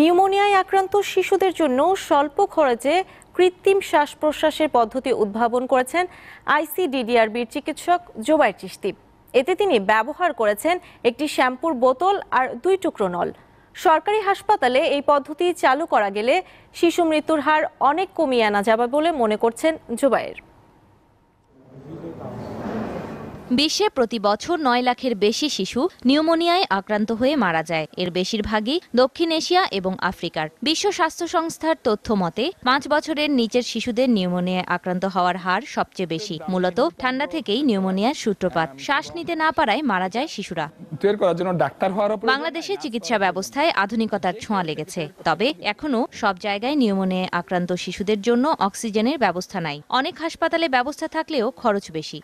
নিউমোনিয়ায় আক্রান্ত শিশুদের জন্য স্বল্প খরচে কৃত্রিম শ্বাস প্রশ্বাসের পদ্ধতি উদ্ভাবন করেছেন আইসিডিডিআরবির চিকিৎসক জোবাই চিস্তি এতে তিনি ব্যবহার করেছেন একটি শ্যাম্পুর বোতল আর দুই টুকরো নল সরকারি হাসপাতালে এই পদ্ধতি চালু করা গেলে শিশু মৃত্যুর হার অনেক কমিয়ে আনা যাবে বলে মনে করছেন জোবাইয়ের বিশ্বে প্রতি বছর নয় লাখের বেশি শিশু নিউমোনিয়ায় আক্রান্ত হয়ে মারা যায় এর বেশিরভাগই দক্ষিণ এশিয়া এবং আফ্রিকার বিশ্ব স্বাস্থ্য সংস্থার তথ্য মতে পাঁচ বছরের নিচের শিশুদের নিউমোনিয়ায় আক্রান্ত হওয়ার হার সবচেয়ে বেশি মূলত ঠান্ডা থেকেই নিউমোনিয়ার সূত্রপাত শ্বাস নিতে না পারায় মারা যায় শিশুরা তৈরি করার জন্য ডাক্তার হওয়ার চিকিৎসা ব্যবস্থায় আধুনিকতার ছোঁয়া লেগেছে তবে এখনো সব জায়গায় নিউমোনিয়া আক্রান্ত শিশুদের জন্য অক্সিজেনের ব্যবস্থা নাই অনেক হাসপাতালে ব্যবস্থা থাকলেও খরচ বেশি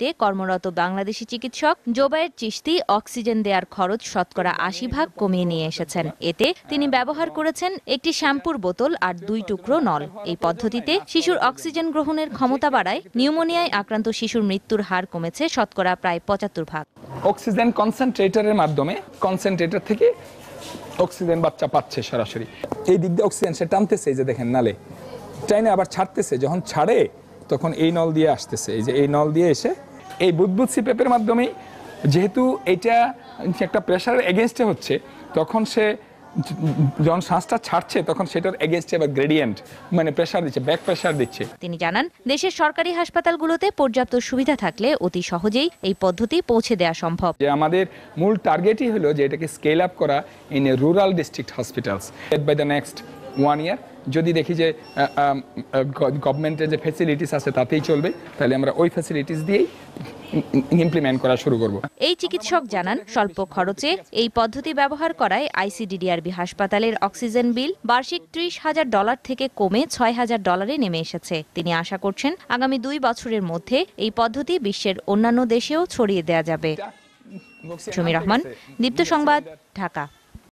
তে কর্মরত বাংলাদেশি চিকিৎসক জোবায়ের চিস্তি অক্সিজেন দেওয়ার খরচ শতকরা আশি ভাগ কমিয়ে নিয়ে এসেছেন এতে তিনি ব্যবহার করেছেন একটি শ্যাম্পুর বোতল আর দুই টুকরো নল এই পদ্ধতিতে শিশুর অক্সিজেন গ্রহণের ক্ষমতা বাড়ায় নিউমোনিয়ায় আক্রান্ত শিশুর মৃত্যুর হার কমেছে শতকরা প্রায় পঁচাত্তর ভাগ অক্সিজেন কারণ কনসেন্ট্রেটারের মাধ্যমে কনসেন্ট্রেটার থেকে অক্সিজেন বাচ্চা পাচ্ছে সরাসরি এই দিক দিয়ে অক্সিজেন সে টানতেছে যে দেখেন নালে টাইনে আবার ছাড়তেছে যখন ছাড়ে তখন এই নল দিয়ে আসতেছে এই যে এই নল দিয়ে এসে এই বুদবুদ সিপেপের মাধ্যমেই যেহেতু এটা একটা প্রেশারের এগেনস্টে হচ্ছে তখন সে যখন শ্বাসটা ছাড়ছে তখন সেটার এগেনস্টে বা গ্রেডিয়েন্ট মানে প্রেশার দিচ্ছে ব্যাক প্রেশার দিচ্ছে তিনি জানান দেশের সরকারি হাসপাতালগুলোতে পর্যাপ্ত সুবিধা থাকলে অতি সহজেই এই পদ্ধতি পৌঁছে দেওয়া সম্ভব যে আমাদের মূল টার্গেটই হলো যে এটাকে স্কেল আপ করা in a rural district hospitals by the next one year যদি দেখি যে গভর্নমেন্টের যে ফেসিলিটিস আছে তাতেই চলবে তাহলে আমরা ওই ফেসিলিটিস দিয়েই ইমপ্লিমেন্ট করা শুরু করব এই চিকিৎসক জানান স্বল্প খরচে এই পদ্ধতি ব্যবহার করায় আইসিডিডিআরবি হাসপাতালের অক্সিজেন বিল বার্ষিক ত্রিশ হাজার ডলার থেকে কমে ছয় হাজার ডলারে নেমে এসেছে তিনি আশা করছেন আগামী দুই বছরের মধ্যে এই পদ্ধতি বিশ্বের অন্যান্য দেশেও ছড়িয়ে দেওয়া যাবে সমীর রহমান দীপ্ত সংবাদ ঢাকা